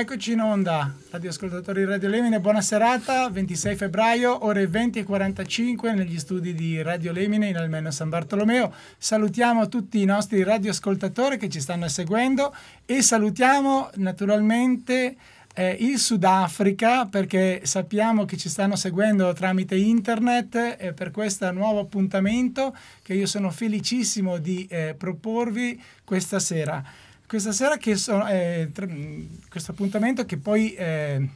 Eccoci in onda, radioascoltatori Radio Lemine, buona serata, 26 febbraio, ore 20 e 45 negli studi di Radio Lemine in Almeno San Bartolomeo. Salutiamo tutti i nostri radioascoltatori che ci stanno seguendo e salutiamo naturalmente eh, il Sudafrica perché sappiamo che ci stanno seguendo tramite internet eh, per questo nuovo appuntamento che io sono felicissimo di eh, proporvi questa sera questa sera che so, eh, mm, questo appuntamento che poi eh,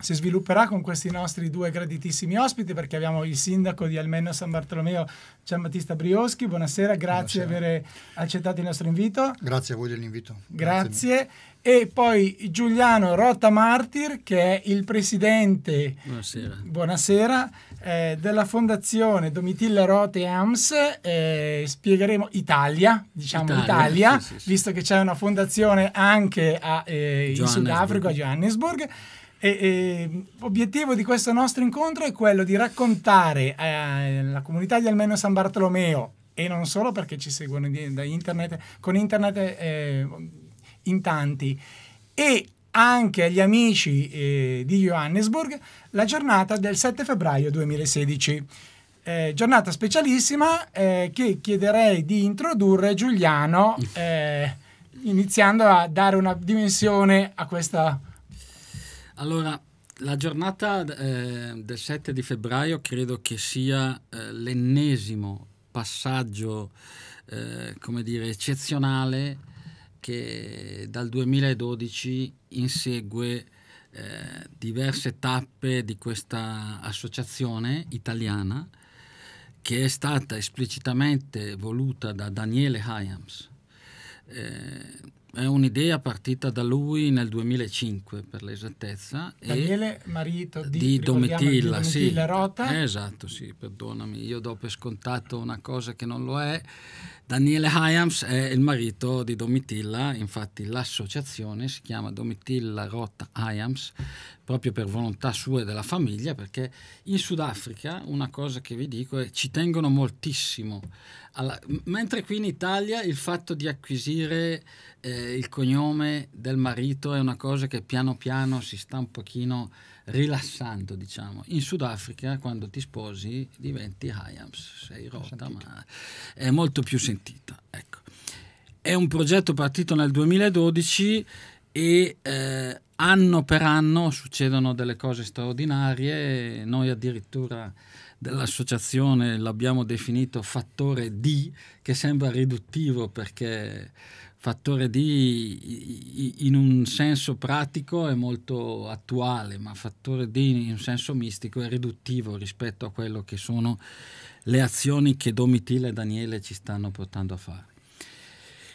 si svilupperà con questi nostri due graditissimi ospiti perché abbiamo il sindaco di Almeno San Bartolomeo Giambattista Brioschi buonasera grazie di aver accettato il nostro invito grazie a voi dell'invito grazie, grazie e poi Giuliano Rotta Martir che è il presidente buonasera. Buonasera, eh, della fondazione Domitilla Rote AMS eh, spiegheremo Italia diciamo Italia, Italia sì, sì, sì. visto che c'è una fondazione anche a, eh, in Sudafrica a Johannesburg e, e, obiettivo di questo nostro incontro è quello di raccontare alla eh, comunità di Almeno San Bartolomeo e non solo perché ci seguono da internet con internet eh, in tanti e anche agli amici eh, di Johannesburg la giornata del 7 febbraio 2016. Eh, giornata specialissima eh, che chiederei di introdurre Giuliano eh, iniziando a dare una dimensione a questa... Allora, la giornata eh, del 7 di febbraio credo che sia eh, l'ennesimo passaggio, come dire, eccezionale che dal 2012 insegue eh, diverse tappe di questa associazione italiana che è stata esplicitamente voluta da Daniele Hyams. Eh, è un'idea partita da lui nel 2005, per l'esattezza. Daniele, marito di, di Domitilla, di Domitilla sì. Rota. Eh, esatto, sì, perdonami, io do per scontato una cosa che non lo è Daniele Hyams è il marito di Domitilla, infatti l'associazione si chiama Domitilla Roth Hyams proprio per volontà sua e della famiglia, perché in Sudafrica una cosa che vi dico è ci tengono moltissimo. Alla, mentre qui in Italia il fatto di acquisire eh, il cognome del marito è una cosa che piano piano si sta un pochino rilassando, diciamo. In Sudafrica, quando ti sposi, diventi Hyams, sei rotta, ma è molto più sentita. Ecco. È un progetto partito nel 2012 e eh, anno per anno succedono delle cose straordinarie. Noi addirittura dell'associazione l'abbiamo definito fattore D, che sembra riduttivo perché fattore D in un senso pratico è molto attuale, ma fattore D in un senso mistico è riduttivo rispetto a quello che sono le azioni che Domitilla e Daniele ci stanno portando a fare.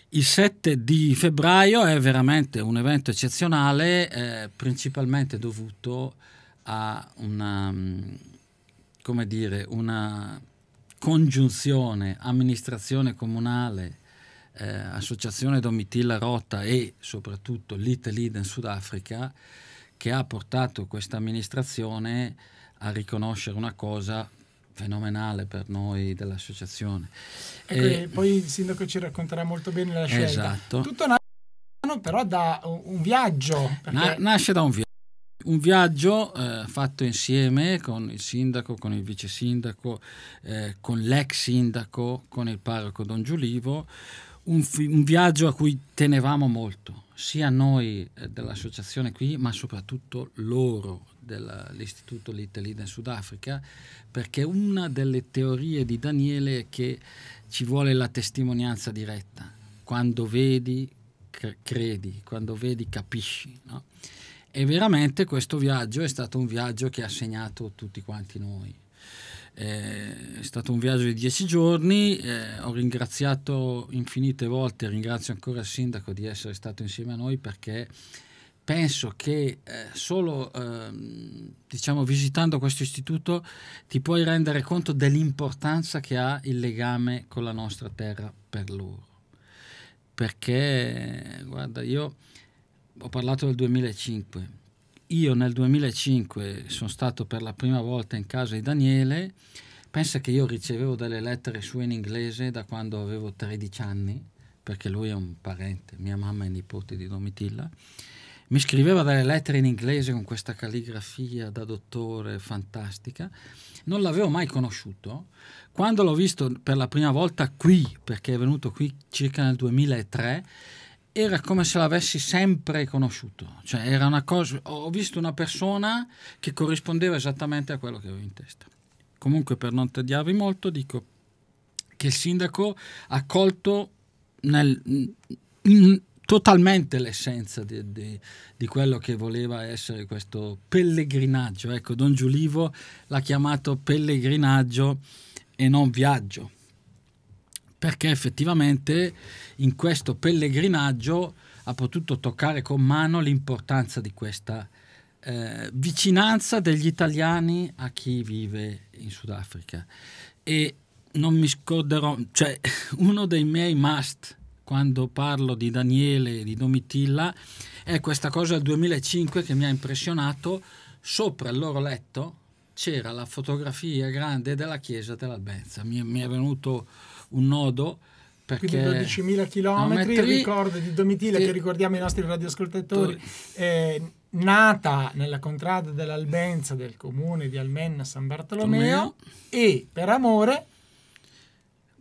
Il 7 di febbraio è veramente un evento eccezionale, eh, principalmente dovuto a una, come dire, una congiunzione amministrazione comunale eh, Associazione Domitilla Rota e soprattutto l'Italy Lead in Sudafrica che ha portato questa amministrazione a riconoscere una cosa fenomenale per noi dell'associazione. Ecco, e, eh, poi il sindaco ci racconterà molto bene la scelta. Esatto. Tutto nasce però da un viaggio. Perché... nasce da un viaggio. Un viaggio eh, fatto insieme con il sindaco, con il vice sindaco, eh, con l'ex sindaco, con il parroco Don Giulivo, un, un viaggio a cui tenevamo molto, sia noi eh, dell'associazione qui, ma soprattutto loro dell'Istituto L'Italina in Sudafrica, perché una delle teorie di Daniele è che ci vuole la testimonianza diretta. Quando vedi, credi, quando vedi, capisci. No? E veramente questo viaggio è stato un viaggio che ha segnato tutti quanti noi. Eh, è stato un viaggio di dieci giorni, eh, ho ringraziato infinite volte, ringrazio ancora il sindaco di essere stato insieme a noi perché penso che eh, solo ehm, diciamo, visitando questo istituto ti puoi rendere conto dell'importanza che ha il legame con la nostra terra per loro. Perché, guarda, io ho parlato del 2005 io nel 2005 sono stato per la prima volta in casa di Daniele, pensa che io ricevevo delle lettere sue in inglese da quando avevo 13 anni, perché lui è un parente, mia mamma è nipote di Domitilla, mi scriveva delle lettere in inglese con questa calligrafia da dottore fantastica, non l'avevo mai conosciuto, quando l'ho visto per la prima volta qui, perché è venuto qui circa nel 2003, era come se l'avessi sempre conosciuto. Cioè, era una cosa. Ho visto una persona che corrispondeva esattamente a quello che avevo in testa. Comunque, per non tediarvi molto, dico che il sindaco ha colto nel, in, totalmente l'essenza di, di, di, quello che voleva essere questo pellegrinaggio. Ecco, Don Giulivo l'ha chiamato pellegrinaggio e non viaggio perché effettivamente in questo pellegrinaggio ha potuto toccare con mano l'importanza di questa eh, vicinanza degli italiani a chi vive in Sudafrica. E non mi scorderò, cioè uno dei miei must quando parlo di Daniele e di Domitilla è questa cosa del 2005 che mi ha impressionato, sopra il loro letto c'era la fotografia grande della chiesa dell'Albenza, mi, mi è venuto un nodo perché quindi 12.000 km, il ricordo di Domitilla sì. che ricordiamo i nostri radioascoltatori, è nata nella contrada dell'Albenza del comune di Almenna San Bartolomeo Tomeo. e per amore...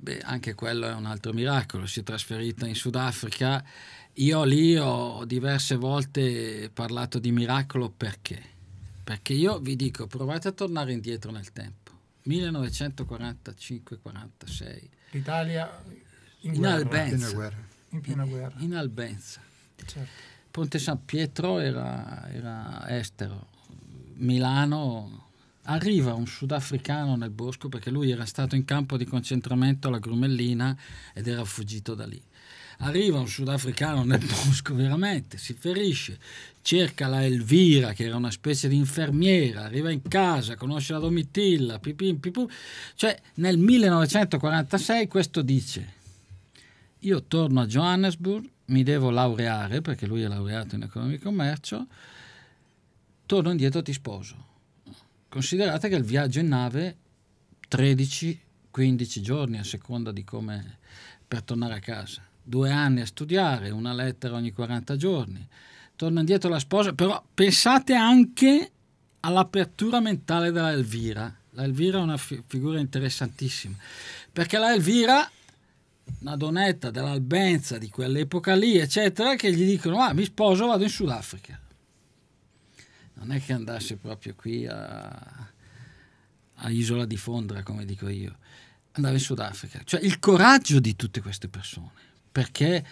Beh, anche quello è un altro miracolo, si è trasferita in Sudafrica. Io lì ho diverse volte parlato di miracolo perché? Perché io vi dico, provate a tornare indietro nel tempo. 1945-46. L'Italia in, in, guerra, In piena guerra. In, in Albenza. Certo. Ponte San Pietro era, era estero. Milano arriva un sudafricano nel bosco perché lui era stato in campo di concentramento alla Grumellina ed era fuggito da lì. Arriva un sudafricano nel bosco veramente, si ferisce, cerca la Elvira che era una specie di infermiera, arriva in casa, conosce la Domitilla, pipim, pipum. Cioè nel 1946 questo dice, io torno a Johannesburg, mi devo laureare perché lui è laureato in economia e commercio, torno indietro ti sposo. Considerate che il viaggio in nave 13-15 giorni a seconda di come per tornare a casa due anni a studiare, una lettera ogni 40 giorni, torna indietro la sposa, però pensate anche all'apertura mentale della Elvira. La Elvira è una fi figura interessantissima, perché la Elvira, una donetta dell'Albenza di quell'epoca lì, eccetera, che gli dicono, ah, mi sposo, vado in Sudafrica. Non è che andasse proprio qui a, a Isola di Fondra, come dico io, andava in Sudafrica. Cioè il coraggio di tutte queste persone perché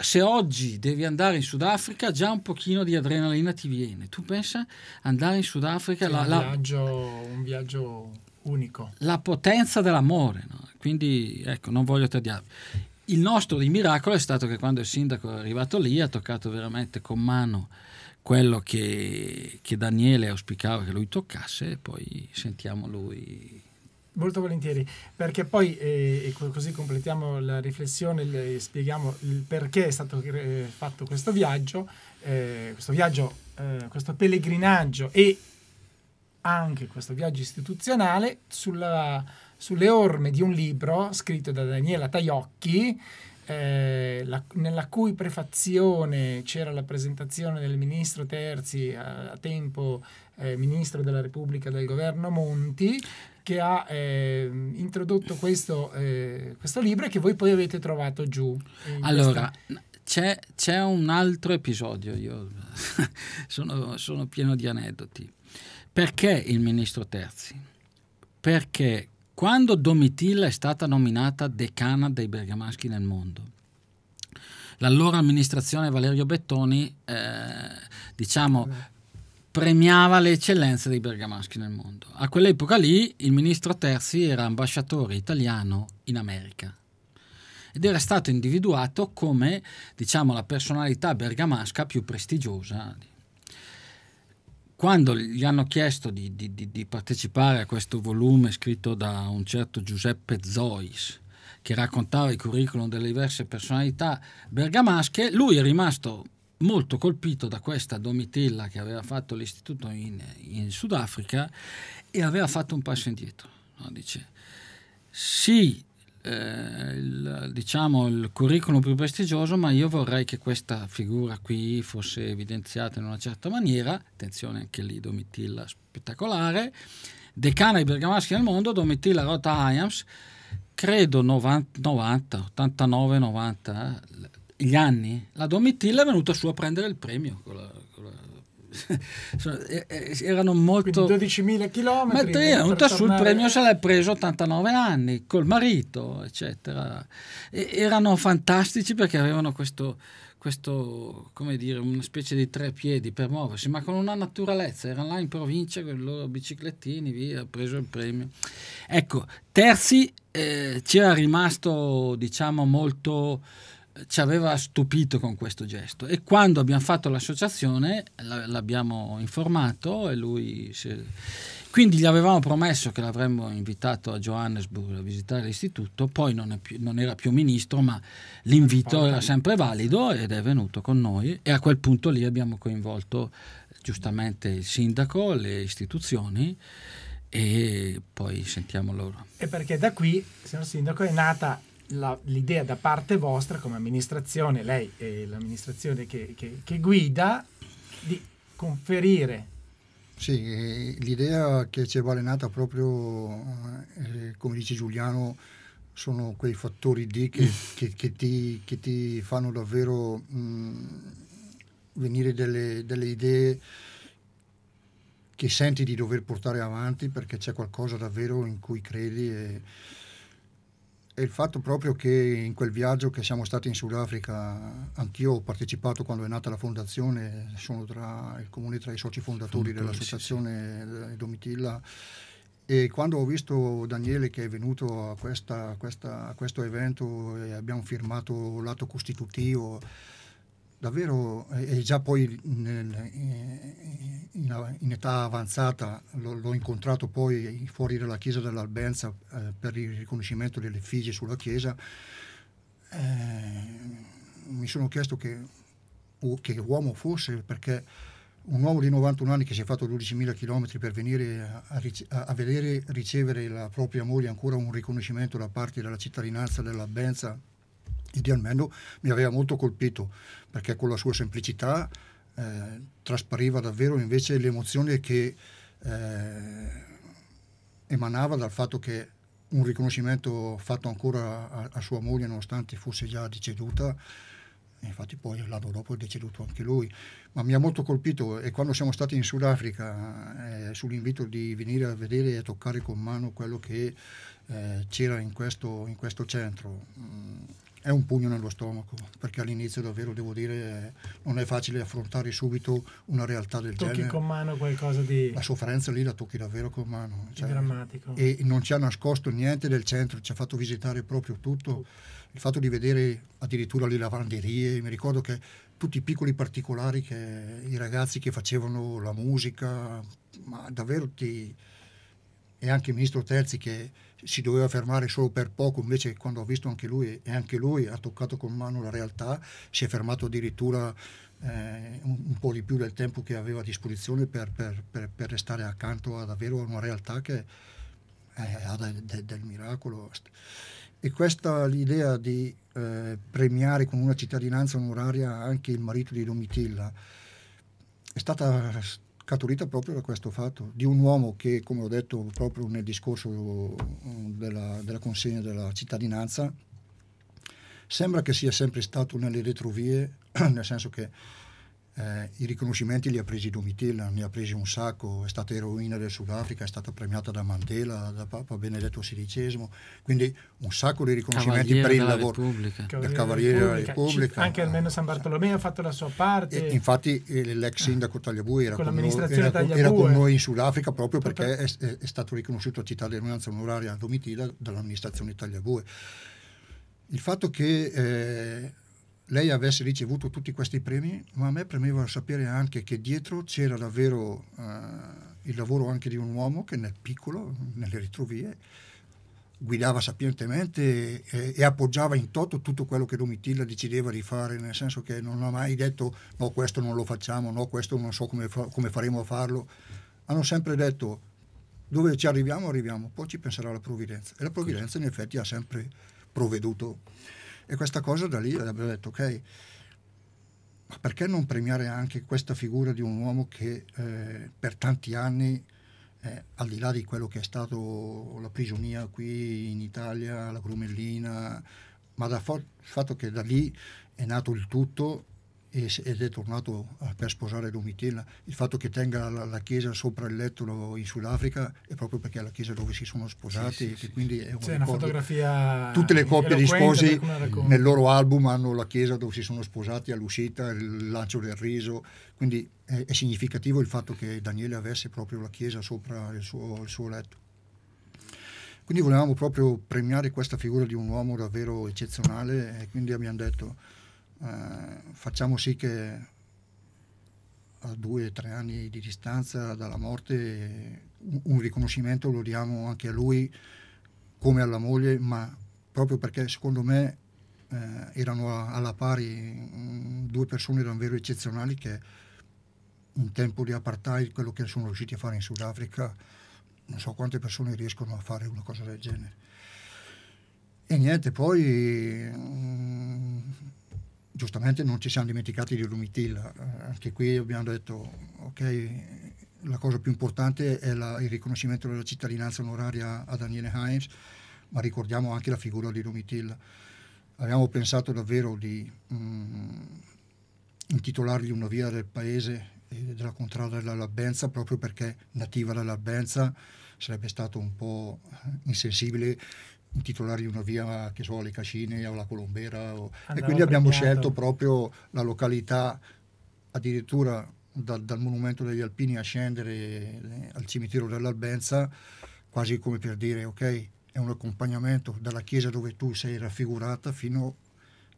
se oggi devi andare in Sudafrica già un pochino di adrenalina ti viene. Tu pensa andare in Sudafrica... Sì, la, un, viaggio, la, un, viaggio, unico. La potenza dell'amore. No? Quindi ecco, non voglio tediarvi. Il nostro di miracolo è stato che quando il sindaco è arrivato lì ha toccato veramente con mano quello che, che Daniele auspicava che lui toccasse e poi sentiamo lui molto volentieri, perché poi, eh, così completiamo la riflessione, e spieghiamo il perché è stato eh, fatto questo viaggio, eh, questo viaggio, eh, questo pellegrinaggio e anche questo viaggio istituzionale sulla, sulle orme di un libro scritto da Daniela Taiocchi, eh, la, nella cui prefazione c'era la presentazione del ministro Terzi a, eh, a tempo eh, ministro della Repubblica del governo Monti che ha eh, introdotto questo, eh, questo, libro e che voi poi avete trovato giù. Allora, c'è, c'è, un altro episodio, io sono, sono pieno di aneddoti. Perché il ministro Terzi? Perché quando Domitilla è stata nominata decana dei bergamaschi nel mondo, l'allora amministrazione Valerio Bettoni, eh, diciamo, premiava le eccellenze dei bergamaschi nel mondo. A quell'epoca lì il ministro Terzi era ambasciatore italiano in America ed era stato individuato come diciamo, la personalità bergamasca più prestigiosa. Quando gli hanno chiesto di, di, di partecipare a questo volume scritto da un certo Giuseppe Zois, che raccontava il curriculum delle diverse personalità bergamasche, lui è rimasto molto colpito da questa domitilla che aveva fatto l'istituto in, in Sudafrica e aveva fatto un passo indietro. No? Dice, sì, eh, il, diciamo il curriculum più prestigioso, ma io vorrei che questa figura qui fosse evidenziata in una certa maniera, attenzione anche lì domitilla spettacolare, decana ai bergamaschi nel mondo, domitilla Rota Hyams, credo 90, 89, 90 gli anni, la Domitilla è venuta su a prendere il premio. Con la, con la... erano molto... 12.000 km. mentre è venuta su, il premio se l'è preso 89 anni, col marito, eccetera. E erano fantastici perché avevano questo questo, come dire, una specie di tre piedi per muoversi, ma con una naturalezza. Erano là in provincia con i loro biciclettini, via, ha preso il premio. Ecco, Terzi eh, ci era rimasto, diciamo, molto ci aveva stupito con questo gesto e quando abbiamo fatto l'associazione l'abbiamo informato e lui si... quindi gli avevamo promesso che l'avremmo invitato a Johannesburg a visitare l'istituto, poi non, più, non era più ministro ma l'invito era sempre valido ed è venuto con noi e a quel punto lì abbiamo coinvolto giustamente il sindaco, le istituzioni e poi sentiamo loro. E perché da qui, signor Sindaco, è nata la, l'idea da parte vostra come amministrazione, lei e l'amministrazione che, che, che guida, di conferire sì, l'idea che ci è balenata proprio, eh, come dice Giuliano, sono quei fattori D che, mm. che, che, ti, che ti, fanno davvero mh, mm, venire delle, delle, idee che senti di dover portare avanti perché c'è qualcosa davvero in cui credi. E, è il fatto proprio che in quel viaggio che siamo stati in Sudafrica, anch'io ho partecipato quando è nata la fondazione, sono tra il comune tra i soci fondatori Fondatori, dell'associazione sì, sì. Domitilla e quando ho visto Daniele che è venuto a, questa, questa, a questo evento e abbiamo firmato l'atto costitutivo, davvero e già poi nel, eh, in, in, età avanzata l'ho, incontrato poi fuori dalla chiesa dell'Albenza eh, per il riconoscimento delle effigie sulla chiesa eh, mi sono chiesto che, che, uomo fosse perché un uomo di 91 anni che si è fatto 12.000 km per venire a, a, a, vedere ricevere la propria moglie ancora un riconoscimento da parte della cittadinanza dell'Albenza di Almeno mi aveva molto colpito perché con la sua semplicità eh, traspariva davvero invece l'emozione che eh, emanava dal fatto che un riconoscimento fatto ancora a, a sua moglie nonostante fosse già deceduta infatti poi l'anno dopo è deceduto anche lui, ma mi ha molto colpito e quando siamo stati in Sudafrica eh, sull'invito di venire a vedere e toccare con mano quello che eh, c'era in questo, in questo centro, mh, mm, è un pugno nello stomaco, perché all'inizio davvero devo dire non è facile affrontare subito una realtà del tocchi genere. Tocchi con mano qualcosa di... La sofferenza lì la tocchi davvero con mano. Cioè, drammatico. E non ci ha nascosto niente del centro, ci ha fatto visitare proprio tutto. Il fatto di vedere addirittura le lavanderie, mi ricordo che tutti i piccoli particolari che i ragazzi che facevano la musica, ma davvero ti... e anche il ministro Terzi che si doveva fermare solo per poco, invece quando ho visto anche lui e anche lui ha toccato con mano la realtà, si è fermato addirittura eh, un, un, po' di più del tempo che aveva a disposizione per, per, per, per restare accanto a davvero una realtà che ha de, de, del miracolo. E questa l'idea di eh, premiare con una cittadinanza onoraria anche il marito di Domitilla è stata scaturita proprio da questo fatto, di un uomo che, come ho detto proprio nel discorso mm, della, della consegna della cittadinanza, sembra che sia sempre stato nelle retrovie, nel senso che eh, i riconoscimenti li ha presi Domitilla, ne ha presi un sacco, è stata eroina del Sudafrica, è stata premiata da Mandela, da Papa Benedetto XVI, quindi un sacco di riconoscimenti Cavaliere per il lavoro Repubblica. del Cavaliere della Repubblica. Anche almeno San Bartolomeo ha fatto la sua parte. E infatti eh, l'ex sindaco Tagliabue era, con, con noi, era, era con noi in Sudafrica proprio perché è, è stato riconosciuto a cittadinanza onoraria a Domitilla dall'amministrazione Tagliabue. Il fatto che... Eh, lei avesse ricevuto tutti questi premi, ma a me premeva sapere anche che dietro c'era davvero eh, il lavoro anche di un uomo che nel piccolo, nelle retrovie, guidava sapientemente e, e, appoggiava in toto tutto quello che Domitilla decideva di fare, nel senso che non ha mai detto no, questo non lo facciamo, no, questo non so come, fa- come faremo a farlo. Hanno sempre detto dove ci arriviamo, arriviamo, poi ci penserà la provvidenza. E la provvidenza in effetti ha sempre provveduto. E questa cosa da lì avrebbe detto, ok, ma perché non premiare anche questa figura di un uomo che eh, per tanti anni, eh, al di là di quello che è stato la prigionia qui in Italia, la Grumellina, ma dal for- fatto che da lì è nato il tutto ed è tornato per sposare Domitilla. Il fatto che tenga la, la chiesa sopra il letto in Sudafrica è proprio perché è la chiesa dove si sono sposati. Sì, sì, quindi è un cioè, una fotografia. Tutte le coppie di sposi nel loro album hanno la chiesa dove si sono sposati all'uscita, il lancio del riso. Quindi è, è significativo il fatto che Daniele avesse proprio la chiesa sopra il suo, il suo letto. Quindi volevamo proprio premiare questa figura di un uomo davvero eccezionale e quindi abbiamo detto eh, facciamo sì che a due o tre anni di distanza dalla morte un, un riconoscimento lo diamo anche a lui come alla moglie, ma proprio perché secondo me eh, erano alla pari mh, mm, due persone davvero eccezionali che in tempo di apartheid quello che sono riusciti a fare in Sudafrica non so quante persone riescono a fare una cosa del genere e niente poi mh, mm, giustamente non ci siamo dimenticati di Lumitil, eh, anche qui abbiamo detto ok, la cosa più importante è la, il riconoscimento della cittadinanza onoraria a Daniele Heinz, ma ricordiamo anche la figura di Lumitil. Abbiamo pensato davvero di mh, mm, intitolargli una via del paese e della contrada dell'Albenza proprio perché nativa dell'Albenza sarebbe stato un po' insensibile intitolare una via, che so, le Cascine o la Colombera. O... E quindi abbiamo scelto proprio la località, addirittura da, dal monumento degli Alpini a scendere eh, al cimitero dell'Albenza, quasi come per dire, ok, è un accompagnamento dalla chiesa dove tu sei raffigurata fino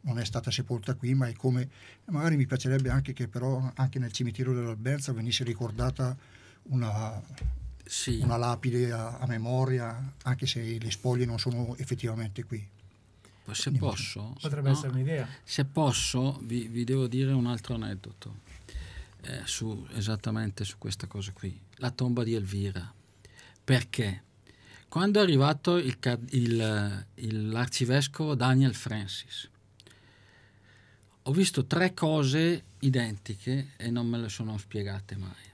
non è stata sepolta qui, ma è come magari mi piacerebbe anche che però anche nel cimitero dell'Albenza venisse ricordata una, sì. una lapide a, a, memoria, anche se le spoglie non sono effettivamente qui. Se Andiamo posso, potrebbe no, essere un'idea. Se posso, vi, vi, devo dire un altro aneddoto eh, su, esattamente su questa cosa qui, la tomba di Elvira. Perché? Quando è arrivato il, il, il, l'arcivescovo Daniel Francis, ho visto tre cose identiche e non me le sono spiegate mai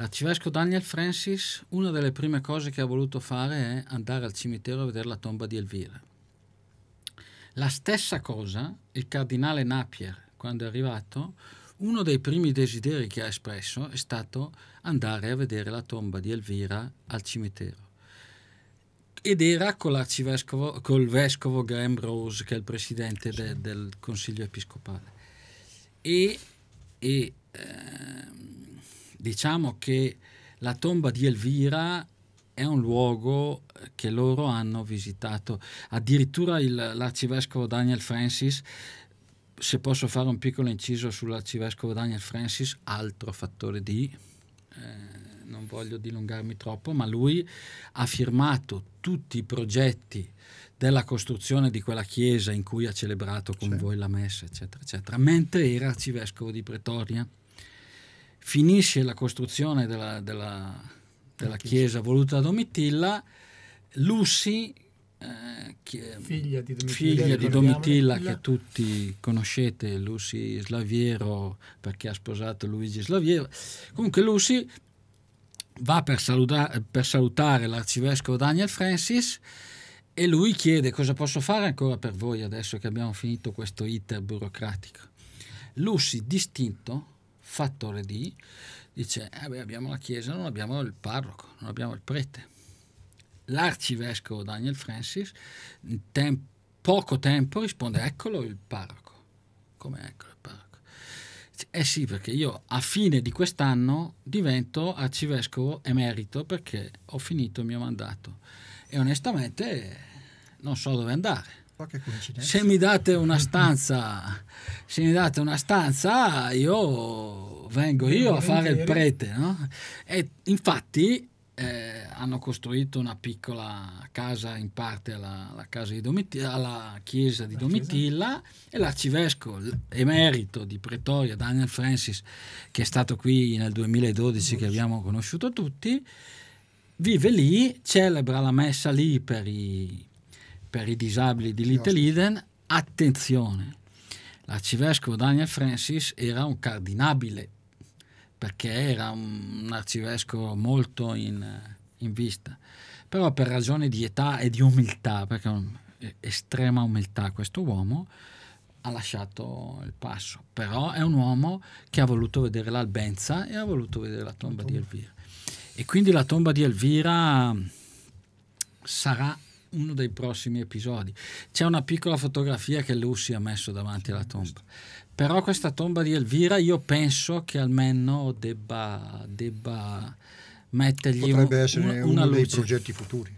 L'arcivescovo Daniel Francis, una delle prime cose che ha voluto fare è andare al cimitero a vedere la tomba di Elvira. La stessa cosa il cardinale Napier, quando è arrivato, uno dei primi desideri che ha espresso è stato andare a vedere la tomba di Elvira al cimitero. Ed era con l'arcivescovo, col vescovo Graham Rose, che è il presidente de, del Consiglio Episcopale. E, e eh, diciamo che la tomba di Elvira è un luogo eh, che loro hanno visitato. Addirittura l'arcivescovo Daniel Francis, se posso fare un piccolo inciso sull'arcivescovo Daniel Francis, altro fattore di... Eh, non voglio dilungarmi troppo, ma lui ha firmato tutti i progetti della costruzione di quella chiesa in cui ha celebrato con certo. voi la messa, eccetera, eccetera, mentre era arcivescovo di Pretoria finisce la costruzione della, della, della chiesa voluta da Domitilla, Lucy, eh, che, figlia di Domitilla, figlia di Domitilla che tutti conoscete, Lucy Slaviero, perché ha sposato Luigi Slaviero, comunque Lucy va per, saluta, per salutare l'arcivescovo Daniel Francis e lui chiede cosa posso fare ancora per voi adesso che abbiamo finito questo iter burocratico. Lucy, distinto, fattore D, dice eh beh, abbiamo la chiesa, non abbiamo il parroco, non abbiamo il prete. L'arcivescovo Daniel Francis, in tem- poco tempo, risponde eccolo il parroco. Come eccolo il parroco? Eh sì, perché io a fine di quest'anno divento arcivescovo emerito perché ho finito il mio mandato e onestamente non so dove andare se mi date una stanza, se mi date una stanza, io vengo io a fare il prete, no? E infatti eh, hanno costruito una piccola casa in parte alla, alla, casa alla chiesa di la Domitilla chiesa. e l'arcivescovo emerito di Pretoria, Daniel Francis, che è stato qui nel 2012, che abbiamo conosciuto tutti, vive lì, celebra la messa lì per i per i disabili di Little Eden, attenzione, l'arcivescovo Daniel Francis era un cardinabile, perché era un, arcivescovo molto in, in, vista, però per ragioni di età e di umiltà, perché un, estrema umiltà questo uomo, ha lasciato il passo, però è un uomo che ha voluto vedere l'albenza e ha voluto vedere la tomba, la tomba. di Elvira. E quindi la tomba di Elvira sarà uno dei prossimi episodi. C'è una piccola fotografia che Lucy ha messo davanti alla tomba. Però questa tomba di Elvira io penso che almeno debba, debba mettergli Potrebbe un, essere una uno luce. dei progetti futuri.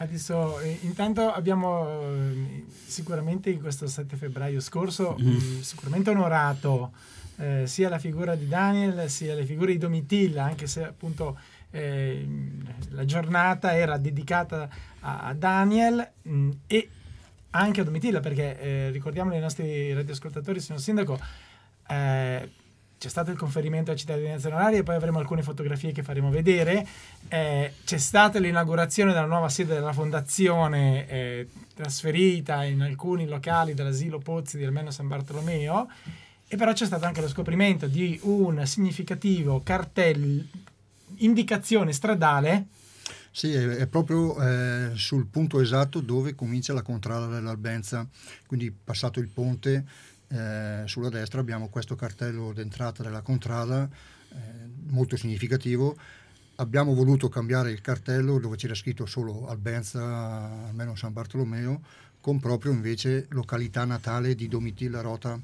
Adesso, eh, intanto abbiamo eh, sicuramente in questo 7 febbraio scorso mhm. mm. sicuramente onorato eh, sia la figura di Daniel sia le figure di Domitilla, anche se appunto eh, la giornata era dedicata a, Daniel mh, mm, e anche a Domitilla, perché eh, ricordiamo ai nostri radioascoltatori, signor Sindaco, eh, c'è stato il conferimento alla cittadinanza onoraria, e poi avremo alcune fotografie che faremo vedere, eh, c'è stata l'inaugurazione della nuova sede della fondazione eh, trasferita in alcuni locali dell'asilo Pozzi di Almeno San Bartolomeo, e però c'è stato anche lo scoprimento di un significativo cartello, indicazione stradale. Sì, è proprio eh, sul punto esatto dove comincia la contrada dell'Albenza, quindi passato il ponte eh, sulla destra abbiamo questo cartello d'entrata della contrada, eh, molto significativo. Abbiamo voluto cambiare il cartello dove c'era scritto solo Albenza, almeno San Bartolomeo, con proprio invece località natale di Domitilla Rota.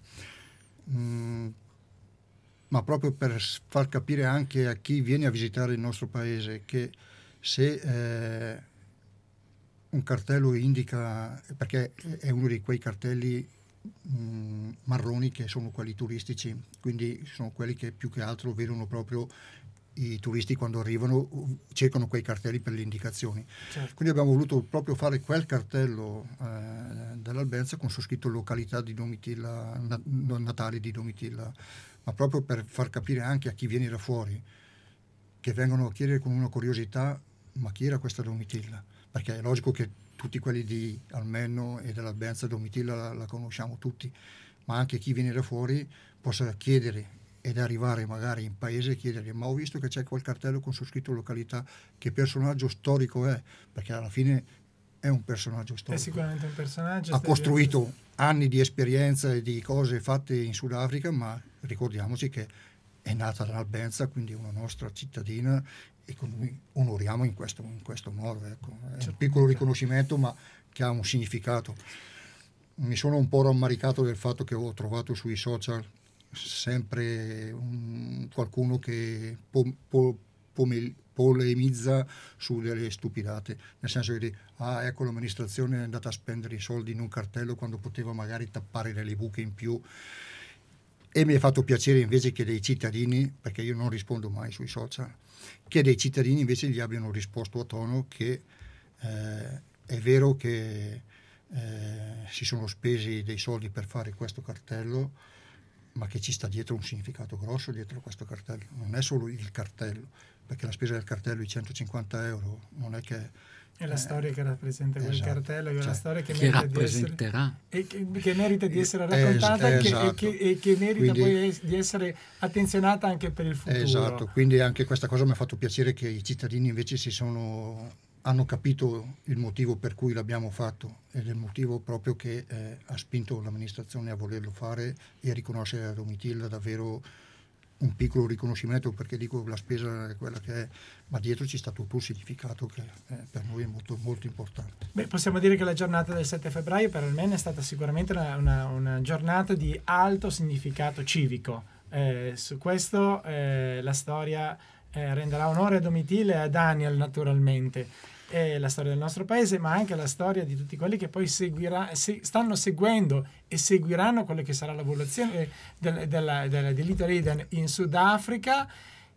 Mm, ma proprio per far capire anche a chi viene a visitare il nostro paese che se eh, un cartello indica, perché è uno di quei cartelli mh, mm, marroni che sono quelli turistici, quindi sono quelli che più che altro vedono proprio i turisti quando arrivano cercano quei cartelli per le indicazioni. Certo. Quindi abbiamo voluto proprio fare quel cartello eh, dell'Alberza con su scritto località di Domitilla, na- Natale di Domitilla ma proprio per far capire anche a chi viene da fuori, che vengono a chiedere con una curiosità, ma chi era questa Domitilla? Perché è logico che tutti quelli di Almenno e dell'Albenza Domitilla la, la conosciamo tutti, ma anche chi viene da fuori possa chiedere ed arrivare magari in paese e chiedergli ma ho visto che c'è quel cartello con su scritto località, che personaggio storico è, perché alla fine è un personaggio storico. È sicuramente un personaggio. Ha costruito anni di esperienza e di cose fatte in Sudafrica, ma ricordiamoci che è nata dall'Albenza, quindi una nostra cittadina e con cui onoriamo in questo, in questo modo. Ecco. È un piccolo riconoscimento, ma che ha un significato. Mi sono un po' rammaricato del fatto che ho trovato sui social sempre un, qualcuno che po, po, polemizza su delle stupidate, nel senso che ah ecco l'amministrazione è andata a spendere i soldi in un cartello quando poteva magari tappare delle buche in più e mi è fatto piacere invece che dei cittadini, perché io non rispondo mai sui social, che dei cittadini invece gli abbiano risposto a tono che eh, è vero che eh, si sono spesi dei soldi per fare questo cartello, ma che ci sta dietro un significato grosso dietro questo cartello, non è solo il cartello, perché la spesa del cartello è di 150 euro non è che... È la eh, storia che rappresenta quel esatto, cartello, è cioè, la storia che, che merita, di essere, e che, che, merita di essere raccontata es, esatto. che, e, esatto. che, e, che, merita quindi, poi es, di essere attenzionata anche per il futuro. Esatto, quindi anche questa cosa mi ha fatto piacere che i cittadini invece si sono hanno capito il motivo per cui l'abbiamo fatto ed è il motivo proprio che eh, ha spinto l'amministrazione a volerlo fare e a riconoscere a Domitilla davvero un piccolo riconoscimento perché dico la spesa è quella che è, ma dietro c'è stato pure un significato che eh, per noi è molto, molto importante. Beh, possiamo dire che la giornata del 7 febbraio per Almen è stata sicuramente una, una, una giornata di alto significato civico. Eh, su questo eh, la storia eh, renderà onore a Domitile e a Daniel naturalmente eh, la storia del nostro paese, ma anche la storia di tutti quelli che poi seguirà, se, stanno seguendo e seguiranno quella che sarà l'evoluzione del, della, della, in Sudafrica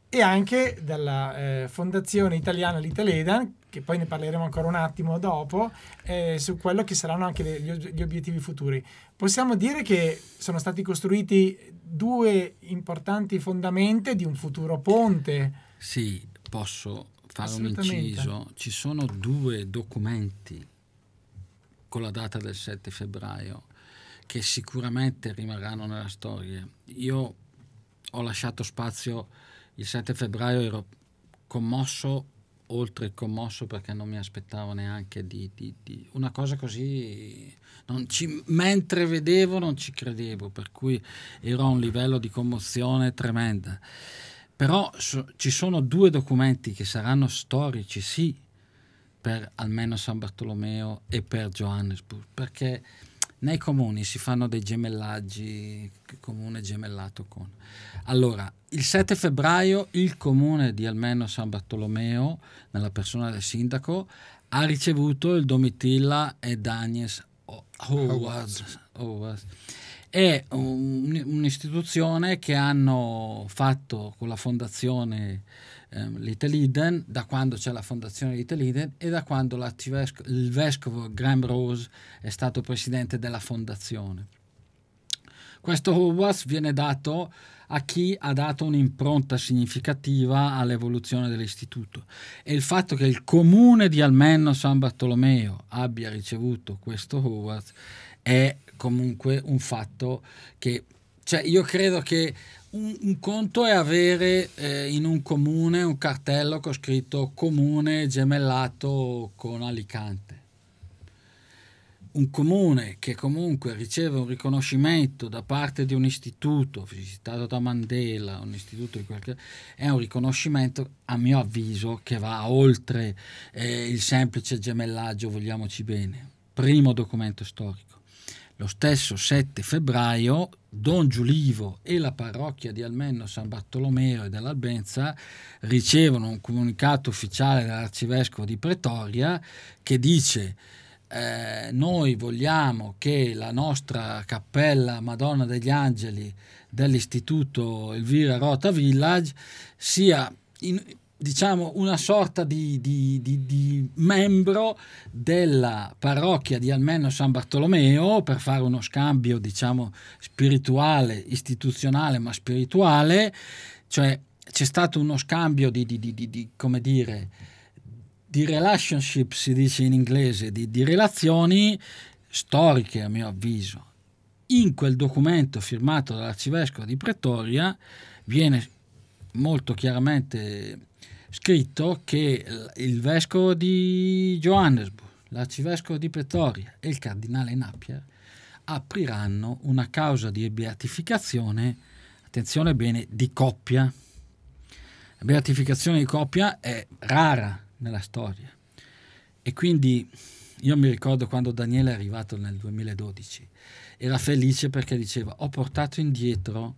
e anche della eh, fondazione italiana Little Eden, che poi ne parleremo ancora un attimo dopo, eh, su quello che saranno anche le, gli, obiettivi futuri. Possiamo dire che sono stati costruiti due importanti fondamenti di un futuro ponte. Sì, posso fare un inciso, ci sono due documenti con la data del 7 febbraio che sicuramente rimarranno nella storia. Io ho lasciato spazio il 7 febbraio, ero commosso, oltre commosso perché non mi aspettavo neanche di, di, di una cosa così, ci, mentre vedevo non ci credevo, per cui ero a un livello di commozione tremenda. Però so, ci sono due documenti che saranno storici, sì, per almeno San Bartolomeo e per Johannesburg, perché nei comuni si fanno dei gemellaggi, comune gemellato con. Allora, il 7 febbraio il comune di almeno San Bartolomeo, nella persona del sindaco, ha ricevuto il Domitilla e Daniels Howard è un, un'istituzione che hanno fatto con la fondazione ehm, Little Eden, da quando c'è la fondazione Little Eden e da quando il vescovo Graham Rose è stato presidente della fondazione. Questo Hogwarts viene dato a chi ha dato un'impronta significativa all'evoluzione dell'istituto e il fatto che il comune di Almeno San Bartolomeo abbia ricevuto questo Hogwarts è comunque un fatto che... Cioè, io credo che un, un conto è avere eh, in un comune un cartello con scritto comune gemellato con Alicante. Un comune che comunque riceve un riconoscimento da parte di un istituto, visitato da Mandela, un istituto di qualche... è un riconoscimento, a mio avviso, che va oltre eh, il semplice gemellaggio, vogliamoci bene. Primo documento storico. Lo stesso 7 febbraio Don Giulivo e la parrocchia di Almenno San Bartolomeo e dell'Albenza ricevono un comunicato ufficiale dall'arcivescovo di Pretoria che dice eh, noi vogliamo che la nostra cappella Madonna degli Angeli dell'istituto Elvira Rota Village sia in, diciamo, una sorta di, di, di, di, membro della parrocchia di almeno San Bartolomeo per fare uno scambio, diciamo, spirituale, istituzionale, ma spirituale, cioè c'è stato uno scambio di, come dire, di relationship, si dice in inglese, di relazioni storiche, a mio avviso. In quel documento firmato dall'arcivescovo di Pretoria viene molto chiaramente scritto che il vescovo di Johannesburg, l'arcivescovo di Pretoria e il cardinale Napier apriranno una causa di beatificazione, attenzione bene, di coppia. La beatificazione di coppia è rara nella storia e quindi io mi ricordo quando Daniele è arrivato nel 2012, era felice perché diceva ho portato indietro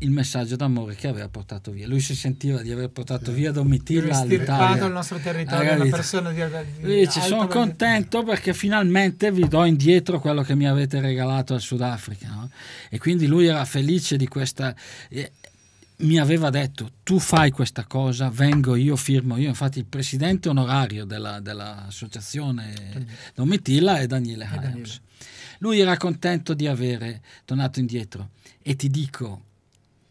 il messaggio d'amore che aveva portato via. Lui si sentiva di aver portato via Domitilla all'Italia. il nostro territorio, una persona di, di Dice, sono contento perché finalmente vi do indietro quello che mi avete regalato al Sudafrica. No? E quindi lui era felice di questa... mi aveva detto tu fai questa cosa, vengo io, firmo io. Infatti il presidente onorario dell'associazione Domitilla è Daniele Hyams. Lui era contento di avere tornato indietro. E ti dico,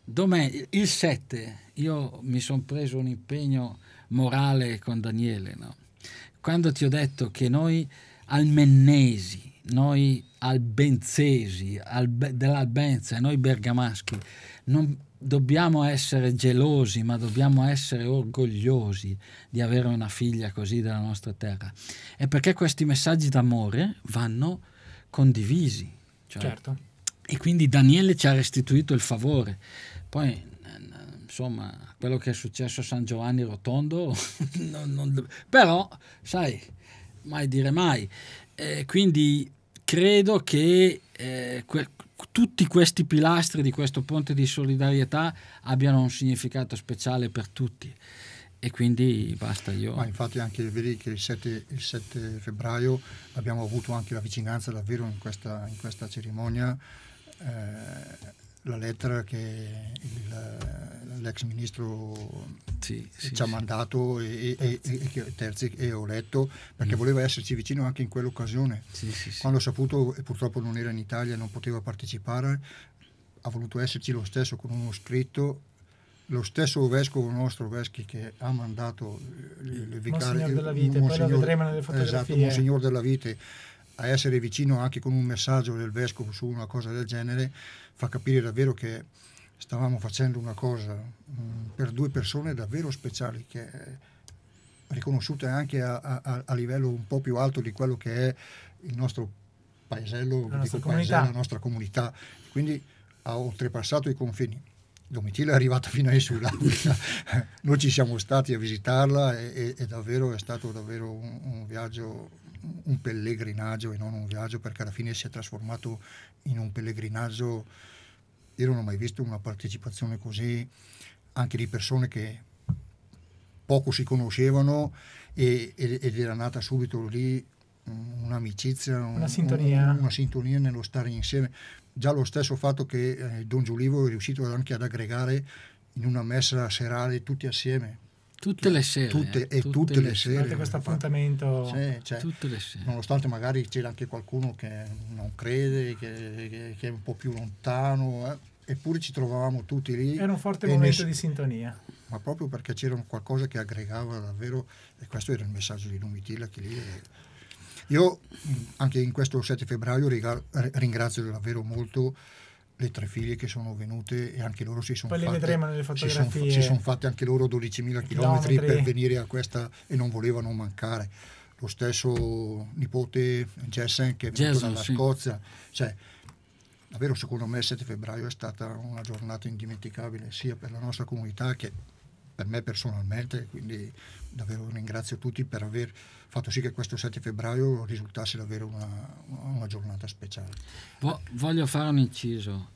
Domen- il 7 io mi sono preso un impegno morale con Daniele. No? Quando ti ho detto che noi almennesi, noi albenzesi, albe- dell'Albenza, noi bergamaschi, non dobbiamo essere gelosi, ma dobbiamo essere orgogliosi di avere una figlia così della nostra terra. è perché questi messaggi d'amore vanno condivisi. Cioè, certo. E quindi Daniele ci ha restituito il favore poi, insomma, quello che è successo a San Giovanni Rotondo, non, non, però, sai, mai dire mai. Eh, quindi credo che eh, que tutti questi pilastri di questo ponte di solidarietà abbiano un significato speciale per tutti. E quindi basta io. Ma infatti anche vedi che il 7, il 7 febbraio abbiamo avuto anche la vicinanza davvero in questa, in questa cerimonia. Eh, la lettera che il, l'ex ministro sì, ci sì, ha mandato sì. e, e, e, terzi, e, ho letto perché mm. voleva esserci vicino anche in quell'occasione. Quando ho saputo, e purtroppo non era in Italia, non poteva partecipare, ha voluto esserci lo stesso con uno scritto lo stesso vescovo nostro Veschi che ha mandato eh, il, il vicario della Vite, poi lo vedremo nelle fotografie esatto, Monsignor della Vite a essere vicino anche con un messaggio del vescovo su una cosa del genere fa capire davvero che stavamo facendo una cosa mh, mm, per due persone davvero speciali che riconosciute anche a, a, a, livello un po' più alto di quello che è il nostro paesello, la nostra, paesello, la nostra comunità. Quindi ha oltrepassato i confini. Domitila è arrivata fino in Sudafrica, noi ci siamo stati a visitarla e, e, e davvero è stato davvero un, un viaggio un pellegrinaggio e non un viaggio perché alla fine si è trasformato in un pellegrinaggio. Io non ho mai visto una partecipazione così anche di persone che poco si conoscevano e, ed era nata subito lì un'amicizia, un, una, sintonia. Un, una sintonia nello stare insieme. Già lo stesso fatto che eh, Don Giulivo è riuscito anche ad aggregare in una messa serale tutti assieme, Tutte le sere. Tutte, eh, e tutte, tutte le, le sere. Fate questo appuntamento. Cioè, cioè, tutte le sere. Nonostante magari c'era anche qualcuno che non crede, che, che, che è un po' più lontano, eh, eppure ci trovavamo tutti lì. Era un forte momento di sintonia. Ma proprio perché c'era qualcosa che aggregava davvero, e questo era il messaggio di Numitilla che lì... È, io anche in questo 7 febbraio ringrazio davvero molto le tre figlie che sono venute e anche loro si sono fatte, son, son fatte anche loro 12.000 km per venire a questa e non volevano mancare lo stesso nipote Jessen che è venuto Jason, dalla sì. Scozia cioè, davvero secondo me il 7 febbraio è stata una giornata indimenticabile sia per la nostra comunità che per me personalmente, quindi davvero ringrazio tutti per aver fatto sì che questo 7 febbraio risultasse davvero una, una giornata speciale. Voglio fare un inciso,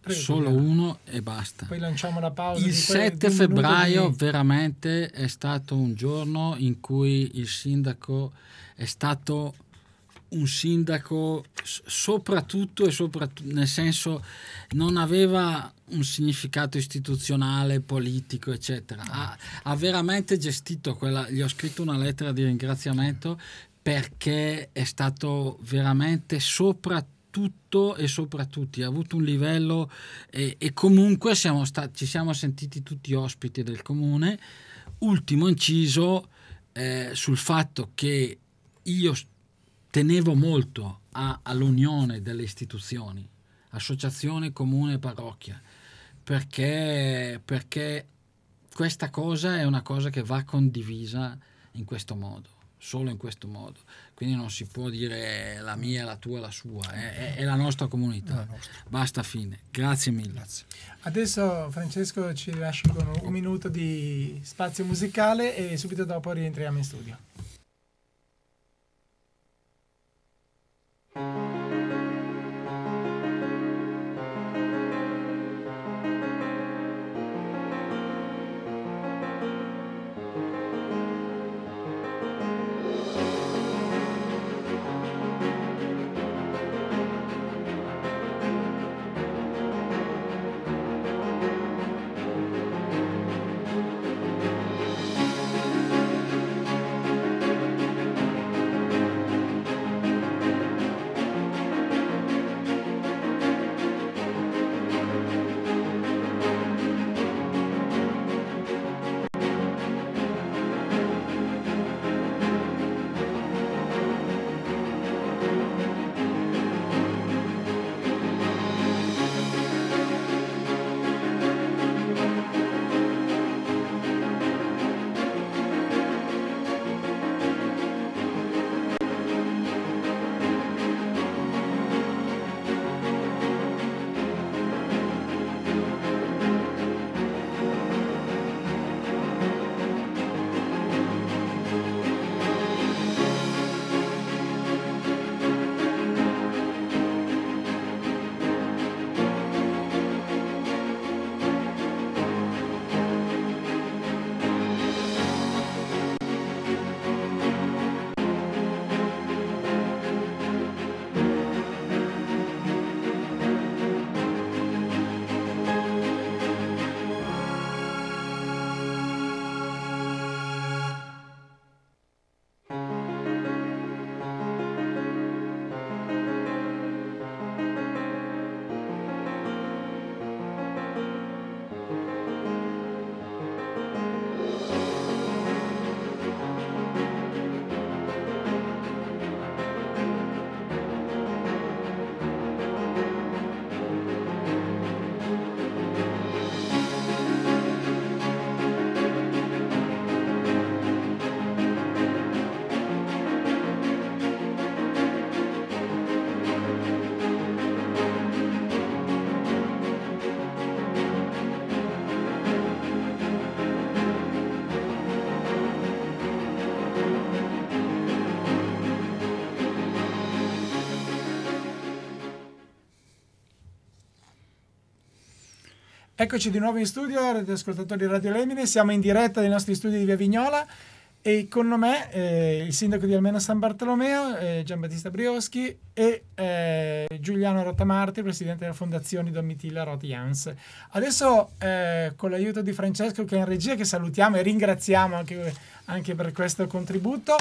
Prego, solo via. uno e basta. Poi lanciamo la pausa. Il 7 febbraio di... veramente è stato un giorno in cui il sindaco è stato un sindaco soprattutto e soprattutto nel senso non aveva un significato istituzionale, politico, eccetera. Ha, ha veramente gestito quella. Gli ho scritto una lettera di ringraziamento perché è stato veramente soprattutto e soprattutto ha avuto un livello e, e comunque siamo stati, ci siamo sentiti tutti ospiti del comune. Ultimo inciso eh, sul fatto che io tenevo molto a, all'unione delle istituzioni, associazione, comune, parrocchia, perché, perché questa cosa è una cosa che va condivisa in questo modo, solo in questo modo. Quindi non si può dire la mia, la tua, la sua, è, è la nostra comunità. La nostra. Basta, fine. Grazie mille. Grazie. Adesso Francesco ci lascia con un minuto di spazio musicale e subito dopo rientriamo in studio. Thank you. Eccoci di nuovo in studio, ascoltatori di Radio Lemine, siamo in diretta dai nostri studi di Via Vignola e con me eh, il sindaco di Almeno San Bartolomeo, eh, Giambattista Brioschi e eh, Giuliano Rottamarti, presidente della fondazione Domitilla Rotians. Adesso eh, con l'aiuto di Francesco che è in regia, che salutiamo e ringraziamo anche, anche per questo contributo,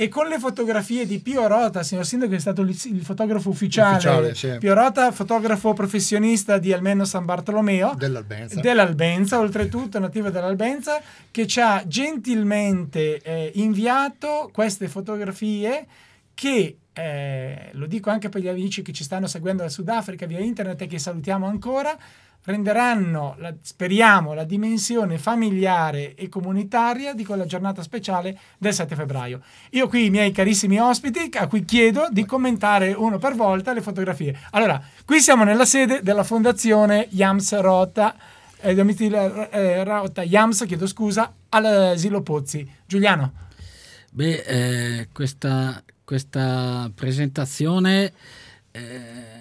e con le fotografie di Pio Rota, signor Sindaco, che è stato il fotografo ufficiale, ufficiale sì. Pio Rota, fotografo professionista di almeno San Bartolomeo, dell'Albenza, dell'Albenza oltretutto nativo dell'Albenza, che ci ha gentilmente eh, inviato queste fotografie che eh, lo dico anche per gli amici che ci stanno seguendo da Sudafrica via internet e che salutiamo ancora prenderanno, la, speriamo, la dimensione familiare e comunitaria di quella giornata speciale del 7 febbraio. Io qui i miei carissimi ospiti, a cui chiedo di commentare uno per volta le fotografie. Allora, qui siamo nella sede della fondazione Yams Rota, eh, eh, eh Rota Yams, chiedo scusa, all'asilo Pozzi. Giuliano. Beh, eh, questa, questa, presentazione... Eh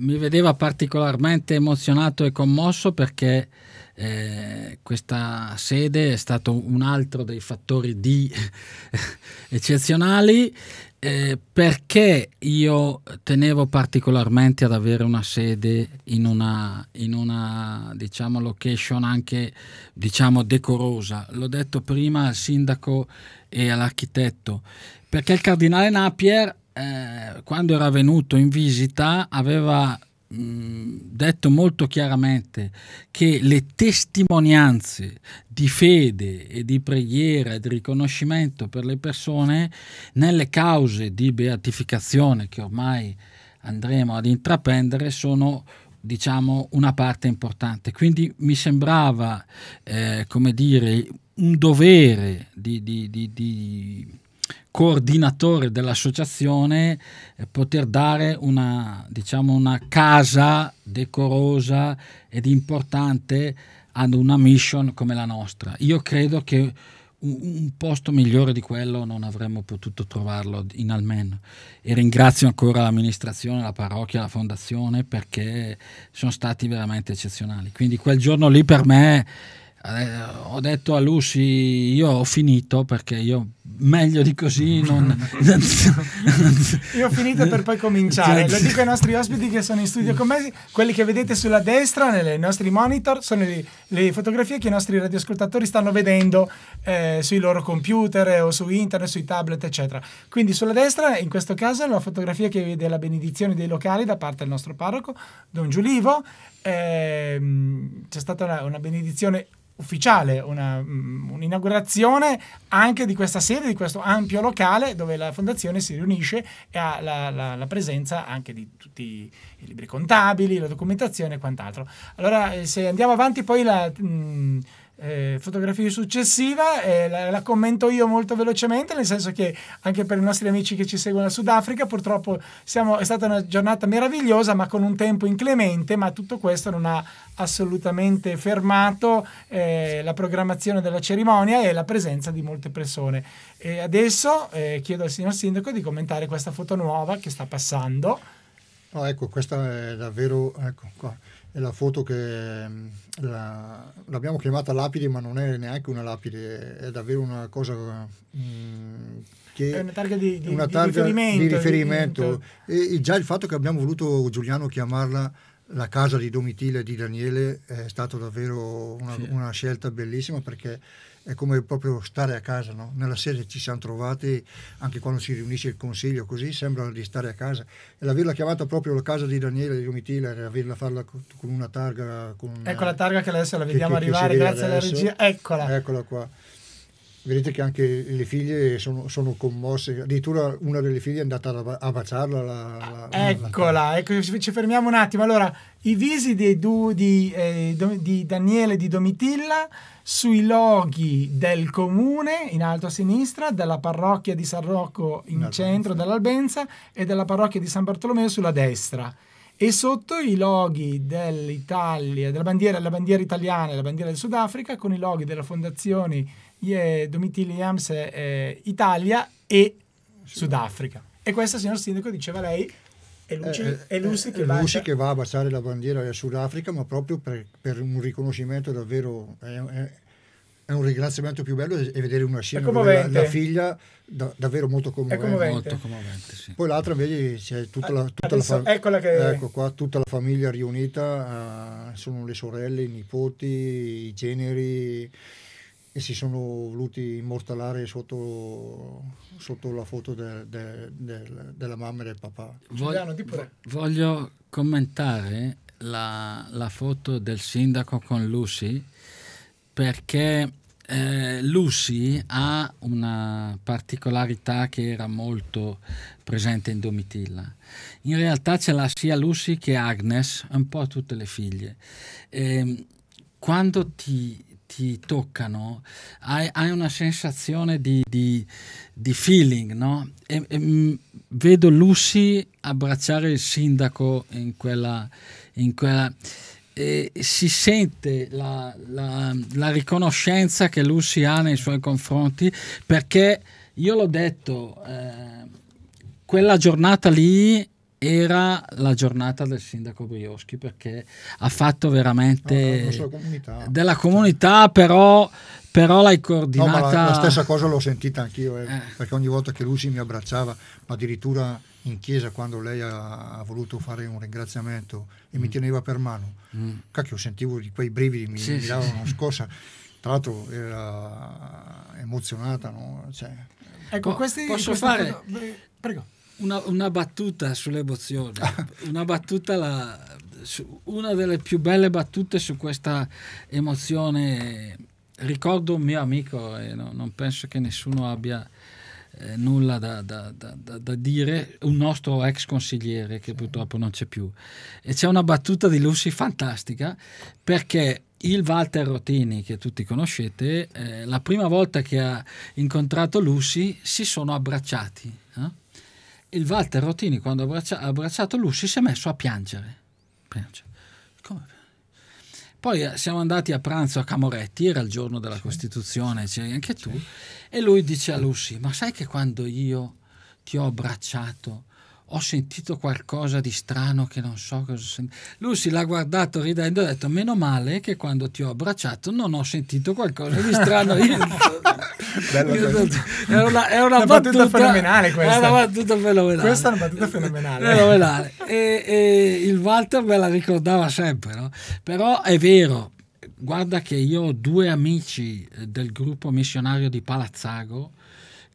mi vedeva particolarmente emozionato e commosso perché eh, questa sede è stato un altro dei fattori di eccezionali eh, perché io tenevo particolarmente ad avere una sede in una, in una diciamo, location anche diciamo, decorosa. L'ho detto prima al sindaco e all'architetto, perché il cardinale Napier eh, quando era venuto in visita aveva mm, detto molto chiaramente che le testimonianze di fede e di preghiera e di riconoscimento per le persone nelle cause di beatificazione che ormai andremo ad intraprendere sono diciamo una parte importante quindi mi sembrava eh, come dire un dovere di, di, di, di coordinatore dell'associazione eh, poter dare una, diciamo, una casa decorosa ed importante ad una mission come la nostra. Io credo che un, posto migliore di quello non avremmo potuto trovarlo in almeno. E ringrazio ancora l'amministrazione, la parrocchia, la fondazione perché sono stati veramente eccezionali. Quindi quel giorno lì per me eh, ho detto a Lucy io ho finito perché io meglio di così non... io ho finito per poi cominciare lo dico ai nostri ospiti che sono in studio con me quelli che vedete sulla destra nei nostri monitor sono le, le fotografie che i nostri radioascoltatori stanno vedendo eh, sui loro computer o su internet sui tablet eccetera quindi sulla destra in questo caso è la fotografia che vede la benedizione dei locali da parte del nostro parroco Don Giulivo ehm, c'è stata una, una benedizione ufficiale, una, mm, un'inaugurazione anche di questa sede, di questo ampio locale dove la fondazione si riunisce e ha la, la, la presenza anche di tutti i libri contabili, la documentazione e quant'altro. Allora eh, se andiamo avanti poi la... Mh, mm, eh, fotografia successiva eh, la, la, commento io molto velocemente nel senso che anche per i nostri amici che ci seguono da Sudafrica purtroppo siamo, è stata una giornata meravigliosa ma con un tempo inclemente ma tutto questo non ha assolutamente fermato eh, la programmazione della cerimonia e la presenza di molte persone e adesso eh, chiedo al signor sindaco di commentare questa foto nuova che sta passando oh, ecco questa è davvero ecco qua è la foto che mm, la, l'abbiamo chiamata lapide, ma non è neanche una lapide, è davvero una cosa mh, mm, che è una targa di, di, una di targa riferimento. Di riferimento. E, e già il fatto che abbiamo voluto Giuliano chiamarla la casa di Domitile di Daniele è stata davvero una, sì. una scelta bellissima perché è come proprio stare a casa, no? Nella sera ci siamo trovati, anche quando si riunisce il consiglio, così sembra di stare a casa. E l'averla chiamata proprio la casa di Daniele di Domitila, averla farla con una targa... Con, ecco la targa che adesso la vediamo che, che, arrivare, che grazie adesso. alla regia. Eccola. Eccola qua vedete che anche le figlie sono, sono, commosse, addirittura una delle figlie è andata a baciarla. La, la, Eccola, la... ecco, ci fermiamo un attimo. Allora, i visi dei due di, eh, di Daniele di Domitilla sui loghi del comune in alto a sinistra, della parrocchia di San Rocco in, centro dell'Albenza e della parrocchia di San Bartolomeo sulla destra e sotto i loghi dell'Italia, della bandiera, la bandiera italiana e la bandiera del Sudafrica con i loghi della fondazione eh, Domitileams eh, Italia e Sudafrica. E questa, signor Sindaco, diceva lei, è eh, Lucy, eh, è Lucy, eh, che, Lucy che, va a baciare la bandiera del Sudafrica, ma proprio per, per un riconoscimento davvero... È, è un ringraziamento più bello è vedere una scena con la, la figlia da, davvero molto commovente, commovente. commovente sì. poi l'altra vedi c'è tutta la, tutta Adesso, ecco la fa- che... ecco qua tutta la famiglia riunita uh, sono le sorelle i nipoti i generi e si sono voluti immortalare sotto, sotto la foto de, de, de, della mamma e del papà. Giuliano, di Voglio, voglio commentare la, la, foto del sindaco con Lucy perché eh, Lucy ha una particolarità che era molto presente in Domitilla. In realtà ce l'ha sia Lucy che Agnes, un po' tutte le figlie. Eh, quando ti ti toccano, hai, hai una sensazione di, di, di feeling, no? E, e, vedo Lucy abbracciare il sindaco in quella... In quella eh, si sente la, la, la, riconoscenza che Lucy ha nei suoi confronti perché io l'ho detto, eh, quella giornata lì era la giornata del sindaco Brioschi perché ha fatto veramente no, ah, comunità. della comunità però, però l'hai coordinata no, la, la, stessa cosa l'ho sentita anch'io eh, eh. perché ogni volta che Lucy mi abbracciava ma addirittura in chiesa quando lei ha, ha voluto fare un ringraziamento e mm. mi teneva per mano mm. cacchio sentivo di quei brividi mi, sì, mi davano sì, scossa tra l'altro era emozionata no? cioè, ecco po- questi posso fare cosa, prego una, una, battuta sull'emozione, una battuta, la, su, una delle più belle battute su questa emozione. Ricordo un mio amico, e no, non penso che nessuno abbia eh, nulla da, da, da, da, dire, un nostro ex consigliere che purtroppo non c'è più. E c'è una battuta di Lucy fantastica perché il Walter Rotini, che tutti conoscete, eh, la prima volta che ha incontrato Lucy si sono abbracciati. Eh? il Walter Rotini quando ha abbraccia, abbracciato Lucy si è messo a piangere. piangere. Poi eh, siamo andati a pranzo a Camoretti, era il giorno della Costituzione, c'eri anche tu, e lui dice a Lucy, ma sai che quando io ti ho abbracciato ho sentito qualcosa di strano che non so cosa sent... Lui si l'ha guardato ridendo e ha detto meno male che quando ti ho abbracciato non ho sentito qualcosa di strano. era una, una, battuta, fenomenale questa. Era una battuta fenomenale. Questa è una battuta fenomenale. fenomenale. E, e, il Walter me la ricordava sempre, no? però è vero. Guarda che io ho due amici del gruppo missionario di Palazzago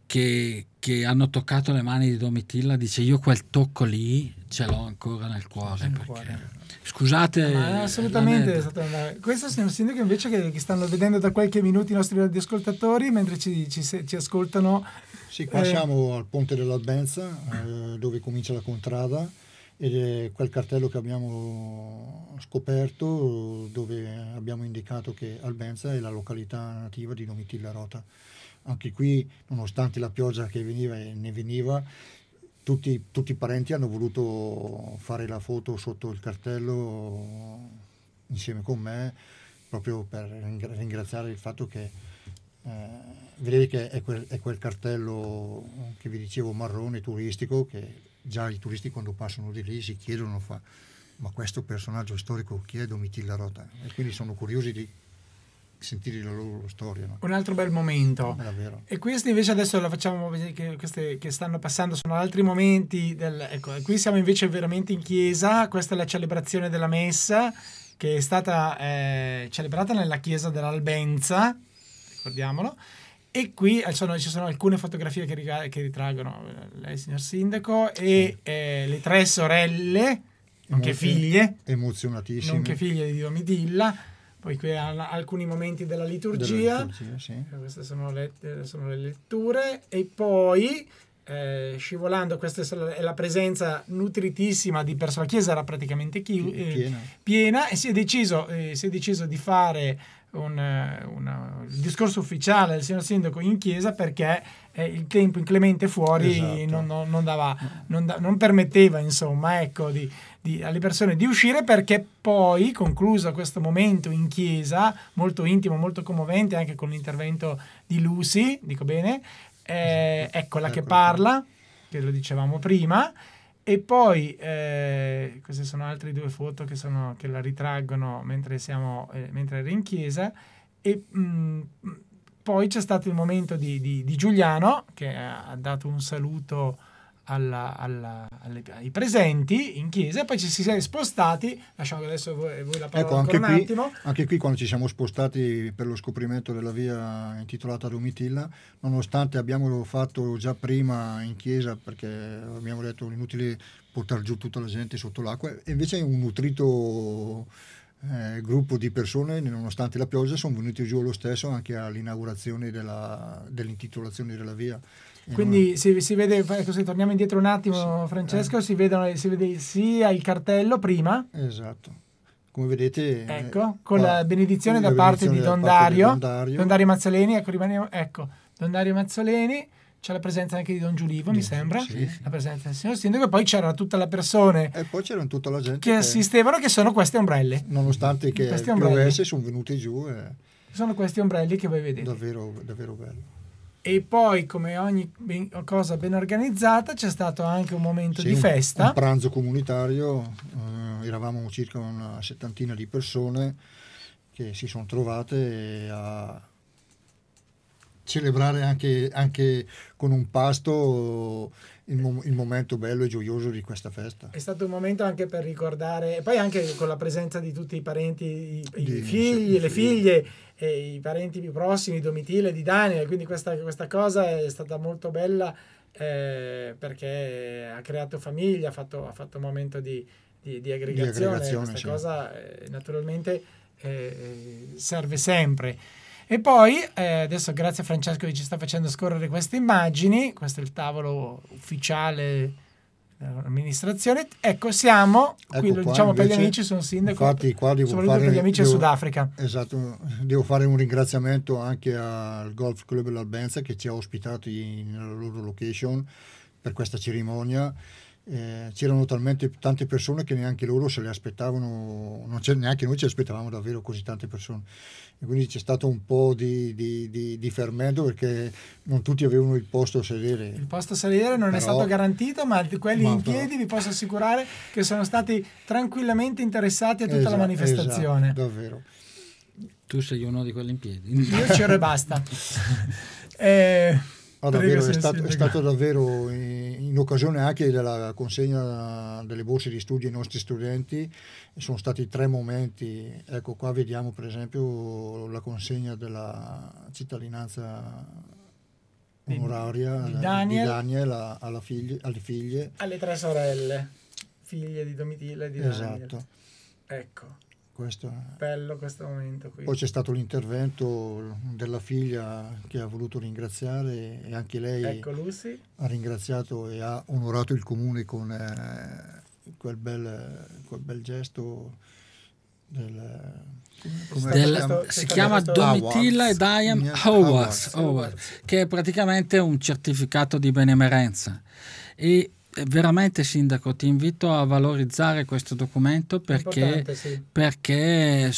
che, che hanno toccato le mani di Domitilla dice io quel tocco lì ce l'ho ancora nel cuore. Nel cuore. Scusate. Ma assolutamente. È Queste sono signori invece che, che, stanno vedendo da qualche minuto i nostri radioascoltatori mentre ci, ci, ci ascoltano. Sì, qua eh. siamo al Ponte dell'Albenza eh, dove comincia la contrada ed è quel cartello che abbiamo scoperto dove abbiamo indicato che Albenza è la località nativa di Domitilla Rota anche qui nonostante la pioggia che veniva e ne veniva tutti, tutti i parenti hanno voluto fare la foto sotto il cartello insieme con me proprio per ringraziare il fatto che eh, vedete che è quel, è quel, cartello che vi dicevo marrone turistico che già i turisti quando passano di lì si chiedono fa, ma questo personaggio storico chi è Domitilla Rota e quindi sono curiosi di sentire la loro storia. No? Un altro bel momento. Ah, e questi invece adesso lo facciamo vedere queste che stanno passando sono altri momenti. Del, ecco, qui siamo invece veramente in chiesa, questa è la celebrazione della messa che è stata eh, celebrata nella chiesa dell'Albenza, ricordiamolo. E qui eh, sono, ci sono alcune fotografie che, che ritraggono eh, lei, signor Sindaco, e sì. eh, le tre sorelle, nonché Emozion- figlie, emozionatissime, nonché figlie di Domidilla poi qui alcuni momenti della liturgia, della liturgia sì. queste sono le, sono le, letture, e poi eh, scivolando, questa è la presenza nutritissima di persone, la chiesa era praticamente chi, eh, piena. piena. e si è deciso, eh, si è deciso di fare un, una, il discorso ufficiale del signor sindaco in chiesa perché eh, il tempo inclemente fuori esatto. non, non, non, dava, da, non, permetteva insomma ecco di di, alle persone di uscire perché poi, concluso questo momento in chiesa, molto intimo, molto commovente, anche con l'intervento di Lucy, dico bene, eh, eccola eh, che parla, che lo dicevamo prima, e poi, eh, queste sono altre due foto che, sono, che la ritraggono mentre, siamo, eh, mentre era in chiesa. E mh, mm, poi c'è stato il momento di, di, di Giuliano che ha dato un saluto alla, alla, alle, ai presenti in chiesa e poi ci si è spostati lasciamo che adesso voi, voi la parola ecco, anche, qui, anche qui, quando ci siamo spostati per lo scoprimento della via intitolata Domitilla nonostante abbiamo fatto già prima in chiesa perché abbiamo detto inutile portare giù tutta la gente sotto l'acqua e invece un nutrito eh, gruppo di persone, nonostante la pioggia, sono venuti giù lo stesso anche all'inaugurazione dell'intitolazione della via. Quindi si, si, vede, così torniamo indietro un attimo, sì, eh. Francesco, eh. si, vedono, si, vede sia il cartello prima. Esatto. Come vedete... Eh, ecco, con qua, la benedizione da parte benedizione di Don, Dario, Don Dario. Don Dario Mazzoleni, ecco, rimaniamo, ecco, Don Dario Mazzoleni c'è la presenza anche di Don Giulivo, sì, mi sembra, eh, sì, la presenza del signor sindaco, e poi c'era tutta la persona. E poi c'era tutta la gente. Che, che, assistevano, che sono queste ombrelle. Nonostante che piovesse, sono venute giù. E... Sono questi ombrelli che voi vedete. Davvero, davvero bello. E poi, come ogni ben, cosa ben organizzata, c'è stato anche un momento sì, di festa. Un, pranzo comunitario, eh, eravamo circa una settantina di persone che si sono trovate a celebrare anche, anche con un pasto il, mo- il, momento bello e gioioso di questa festa. È stato un momento anche per ricordare, e poi anche con la presenza di tutti i parenti, i, i di, figli, sì, le sì. figlie, i parenti più prossimi, Domitile e di Daniel, quindi questa, questa cosa è stata molto bella eh, perché ha creato famiglia, ha fatto, ha fatto un momento di, di, di aggregazione, di aggregazione questa sì. cosa eh, naturalmente eh, serve sempre. E poi, eh, adesso grazie a Francesco che ci sta facendo scorrere queste immagini, questo è il tavolo ufficiale dell'amministrazione, Ecco, siamo, ecco qui lo diciamo invece, per gli amici, sono sindaco, infatti qua devo soprattutto fare, per gli amici devo, del Sudafrica. Esatto, devo fare un ringraziamento anche al Golf Club dell'Albenza che ci ha ospitato in, nella loro location per questa cerimonia eh, c'erano talmente tante persone che neanche loro se le aspettavano, neanche noi ci aspettavamo davvero così tante persone. E quindi c'è stato un po' di, di, di, di, fermento perché non tutti avevano il posto a sedere. Il posto a sedere non però, è stato garantito, ma quelli ma in piedi però, vi posso assicurare che sono stati tranquillamente interessati a tutta esatto, la manifestazione. Esatto, davvero. Tu sei uno di quelli in piedi. Io c'ero e basta. eh, Ah, davvero, è, stato, è, stato, davvero in, in, occasione anche della consegna delle borse di studio ai nostri studenti, sono stati tre momenti, ecco qua vediamo per esempio la consegna della cittadinanza onoraria di, di Daniel, di Daniel alla figlie, alle figlie. Alle tre sorelle, figlie di Domitilla e di esatto. Daniel. Ecco. Questo. Eh. Bello questo momento qui. Poi c'è stato l'intervento della figlia che ha voluto ringraziare e anche lei ecco, ha ringraziato e ha onorato il comune con eh, quel, bel, quel, bel, gesto del, del, si chiama Domitilla e Diane Howard, che è praticamente un certificato di benemerenza. E eh, veramente sindaco ti invito a valorizzare questo documento perché, sì. perché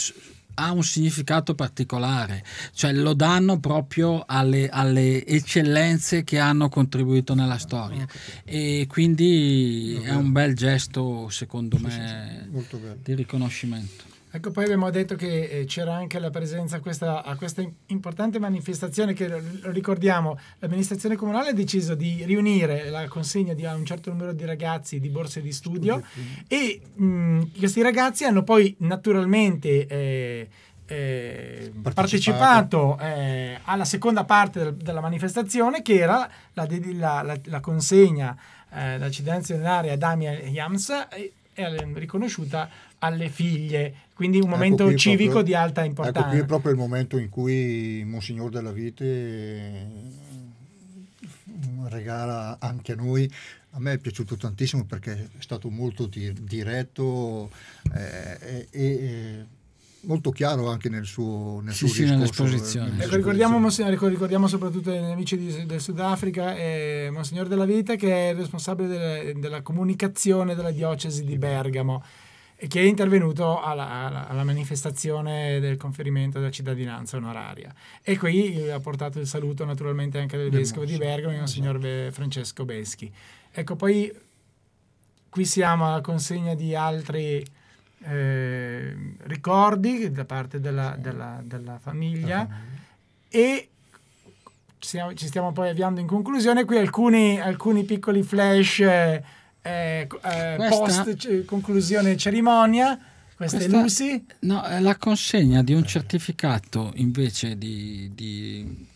ha un significato particolare, cioè lo danno proprio alle, alle eccellenze che hanno contribuito nella storia e quindi è un bel gesto secondo me di riconoscimento. Ecco, poi abbiamo detto che eh, c'era anche la presenza a questa, a questa, importante manifestazione che, lo ricordiamo, l'amministrazione comunale ha deciso di riunire la consegna di un certo numero di ragazzi di borse di studio Studiati. e mh, mm, questi ragazzi hanno poi naturalmente... Eh, eh, partecipato, partecipato eh, alla seconda parte del, della manifestazione che era la, la, la, la consegna eh, della cittadinanza unionaria ad Yams eh, e, e eh, riconosciuta alle figlie quindi un ecco momento ecco civico proprio, di alta importanza. Ecco qui è proprio il momento in cui Monsignor Della Vite mm, regala anche a noi a me è piaciuto tantissimo perché è stato molto di, diretto eh, e, eh, eh, molto chiaro anche nel suo, nel sì, suo sì, discorso. Nella eh, ecco, ricordiamo, ricordiamo, soprattutto gli amici di, del Sudafrica eh, Monsignor Della Vita che è responsabile della, della comunicazione della diocesi di Bergamo che è intervenuto alla, alla, alla, manifestazione del conferimento della cittadinanza onoraria. E qui eh, ha portato il saluto naturalmente anche del, vescovo di Bergamo, il esatto. signor Be Francesco Beschi. Ecco, poi qui siamo alla consegna di altri eh, ricordi da parte della, della, della famiglia e siamo, ci stiamo poi avviando in conclusione. Qui alcuni, alcuni piccoli flash. Eh, eh, eh, post conclusione cerimonia. Questa, Questa, è Lucy? No, è la consegna di un certificato invece di... di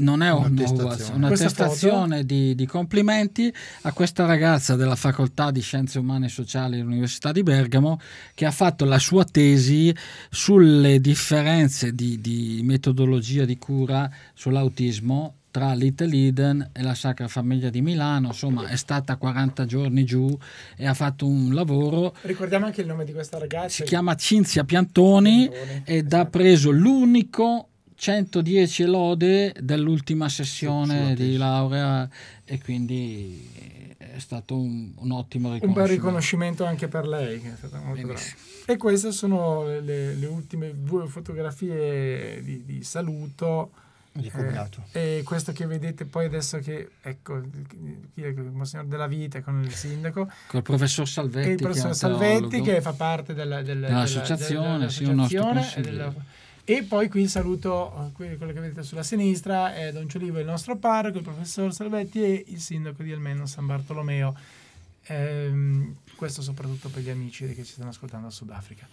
non è un'attestazione di, di, complimenti a questa ragazza della facoltà di scienze umane e sociali dell'Università di Bergamo che ha fatto la sua tesi sulle differenze di, di metodologia di cura sull'autismo tra Little Eden e la Sacra Famiglia di Milano, insomma è stata 40 giorni giù e ha fatto un lavoro. Ricordiamo anche il nome di questa ragazza. Si chiama Cinzia Piantoni, Piantoni ed esatto. ha preso l'unico 110 lode dell'ultima sessione di laurea e quindi è stato un, un, ottimo riconoscimento. Un bel riconoscimento anche per lei, che è stata molto brava. E queste sono le, le, ultime due fotografie di, di saluto ricominato. Eh, e questo che vedete poi adesso che, ecco, il Monsignor della Vita con il sindaco. Col professor Salvetti. il professor che Salvetti che fa parte della, della, dell'associazione, della, sì, della, e poi qui il saluto eh, quello che vedete sulla sinistra, è Don Ciolivo, il nostro parroco, il professor Salvetti e il sindaco di Almeno San Bartolomeo. Ehm, questo soprattutto per gli amici che ci stanno ascoltando a Sudafrica.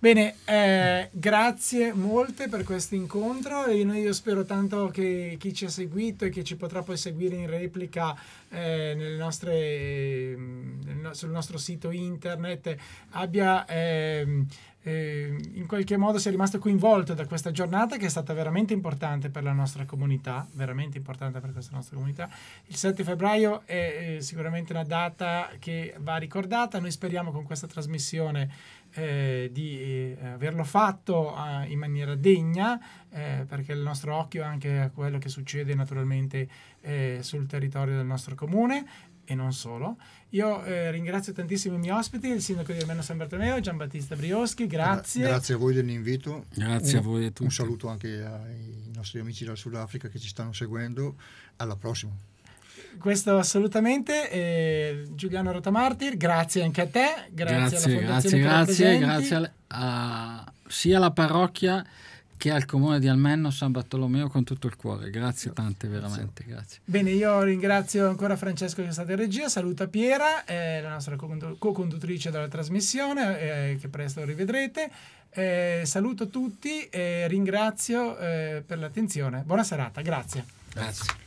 Bene, eh, grazie molte per questo incontro e io spero tanto che chi ci ha seguito e che ci potrà poi seguire in replica eh, nostre, nel, sul nostro sito internet abbia eh, in qualche modo sia rimasto coinvolto da questa giornata che è stata veramente importante per la nostra comunità, veramente importante per questa nostra comunità. Il 7 febbraio è eh, sicuramente una data che va ricordata, noi speriamo con questa trasmissione eh, di eh, averlo fatto eh, in maniera degna, eh, perché il nostro occhio è anche a quello che succede naturalmente sul territorio del nostro comune e non solo. Io eh, ringrazio tantissimo i miei ospiti, il sindaco di Armeno San Bartolomeo, Giambattista Brioschi, grazie. Grazie a voi dell'invito. Grazie un, a voi a tutti. Un saluto anche ai nostri amici dal Sudafrica che ci stanno seguendo. Alla prossima questo assolutamente. Eh, Giuliano Rotamartir, grazie anche a te. Grazie, grazie, grazie, grazie, grazie a, a, sia alla parrocchia che al comune di Almenno San Bartolomeo con tutto il cuore. Grazie tante, veramente. Grazie. Bene, io ringrazio ancora Francesco che è stato in regia, saluta Piera, eh, la nostra co-conduttrice della trasmissione, eh, che presto rivedrete. Eh, saluto tutti e ringrazio eh, per l'attenzione. Buona serata, grazie. Grazie.